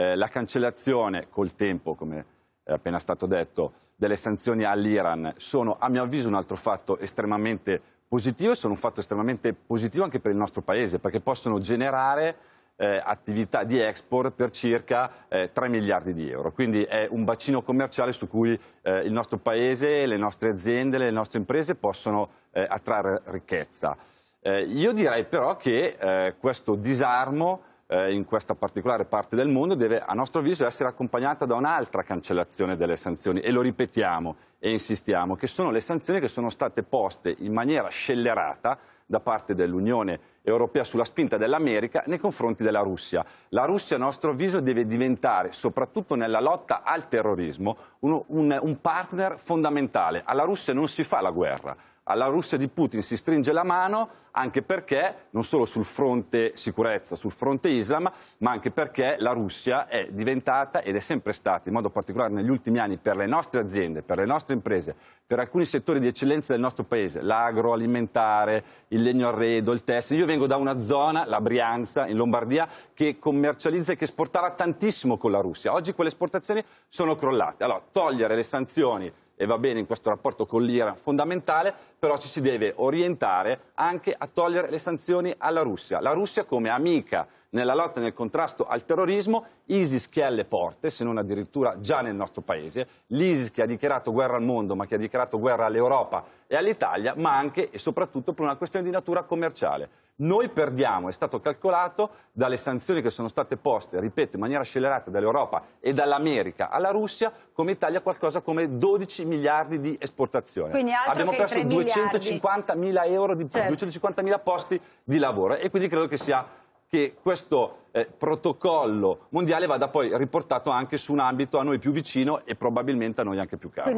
Eh, la cancellazione col tempo, come è appena stato detto, delle sanzioni all'Iran sono a mio avviso un altro fatto estremamente positivo e sono un fatto estremamente positivo anche per il nostro Paese perché possono generare eh, attività di export per circa eh, 3 miliardi di euro. Quindi è un bacino commerciale su cui eh, il nostro Paese, le nostre aziende, le nostre imprese possono eh, attrarre ricchezza. Eh, io direi però che questo disarmo eh, in questa particolare parte del mondo deve a nostro avviso essere accompagnata da un'altra cancellazione delle sanzioni e lo ripetiamo e insistiamo che sono le sanzioni che sono state poste in maniera scellerata da parte dell'Unione Europea sulla spinta dell'America nei confronti della Russia. La Russia, a nostro avviso, deve diventare, soprattutto nella lotta al terrorismo, uno, un, un partner fondamentale. Alla Russia non si fa la guerra, alla Russia di Putin si stringe la mano anche perché, non solo sul fronte sicurezza, sul fronte Islam, ma anche perché la Russia è diventata ed è sempre stata, in modo particolare negli ultimi anni, per le nostre aziende, per le nostre imprese, per alcuni settori di eccellenza del nostro paese, l'agroalimentare, il legno arredo, il tessile. Io vengo da una zona, la Brianza, in Lombardia, che commercializza e che esportava tantissimo con la Russia. Oggi quelle esportazioni sono crollate. Allora, togliere le sanzioni e va bene in questo rapporto con l'Iran fondamentale, però ci si deve orientare anche a togliere le sanzioni alla Russia. La Russia come amica nella lotta e nel contrasto al terrorismo, ISIS che è alle porte, se non addirittura già nel nostro paese, l'ISIS che ha dichiarato guerra al mondo, ma che ha dichiarato guerra all'Europa e all'Italia, ma anche e soprattutto per una questione di natura commerciale. Noi perdiamo, è stato calcolato, dalle sanzioni che sono state poste, ripeto, in maniera scelerata dall'Europa e dall'America alla Russia, come Italia qualcosa come 12 miliardi di esportazione. Abbiamo perso 250 mila euro di, certo. 250 posti di lavoro e quindi credo che sia che questo eh, protocollo mondiale vada poi riportato anche su un ambito a noi più vicino e probabilmente a noi anche più caro.